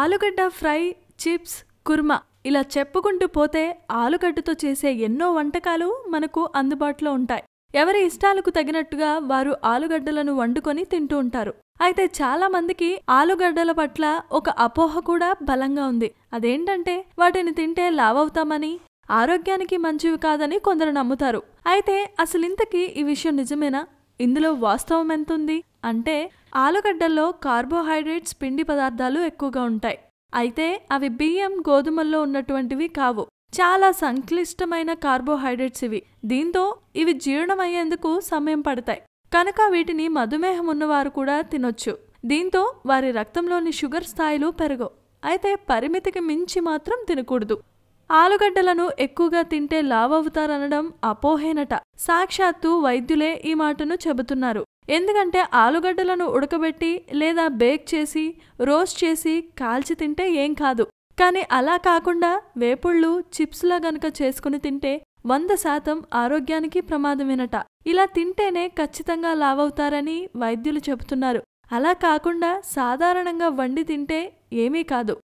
ఆలుగడ్డ fry chips kurma ఇలా చెప్పుకుంటూ పోతే ఆలుగడ్డతో చేసే ఎన్నో వంటకాలు మనకు అందుబాటులో ఉంటాయి ఎవరి ఇష్టాలకు తగినట్టుగా వారు ఆలుగడ్డలను వండుకొని తింటూ ఉంటారు అయితే చాలా మందికి ఆలుగడ్డల పట్ల ఒక అపోహ కూడా బలంగా ఉంది అదేంటంటే వాటిని తింటే లావవుతామని ఆరోగ్యానికి మంచివి కాదని కొందరు నమ్ముతారు అయితే అసలింతకీ ఈ విషయం నిజమేనా ఇందులో వాస్తవం ఎంతుంది అంటే ఆలుగడ్డల్లో కార్బోహైడ్రేట్స్ పిండి పదార్థాలు ఎక్కువగా ఉంటాయి అయితే అవి బియ్యం గోధుమల్లో ఉన్నటువంటివి కావు చాలా సంక్లిష్టమైన కార్బోహైడ్రేట్స్ ఇవి దీంతో ఇవి జీర్ణమయ్యేందుకు సమయం పడతాయి కనుక వీటిని మధుమేహం ఉన్నవారు కూడా తినొచ్చు దీంతో వారి రక్తంలోని షుగర్ స్థాయిలు పెరగవు అయితే పరిమితికి మించి మాత్రం తినకూడదు ఆలుగడ్డలను ఎక్కువగా తింటే లావవుతారనడం అపోహేనట సాక్షాత్తు వైద్యులే ఈ మాటను చెబుతున్నారు ఎందుకంటే ఆలుగడ్డలను ఉడకబెట్టి లేదా బేక్ చేసి రోస్ట్ చేసి కాల్చి తింటే ఏం కాదు కానీ అలా కాకుండా వేపుళ్ళు చిప్స్లా గనక చేసుకుని తింటే వంద శాతం ఆరోగ్యానికి ప్రమాదమేనట ఇలా తింటేనే ఖచ్చితంగా లావవుతారని వైద్యులు చెబుతున్నారు అలా కాకుండా సాధారణంగా వండి తింటే ఏమీ కాదు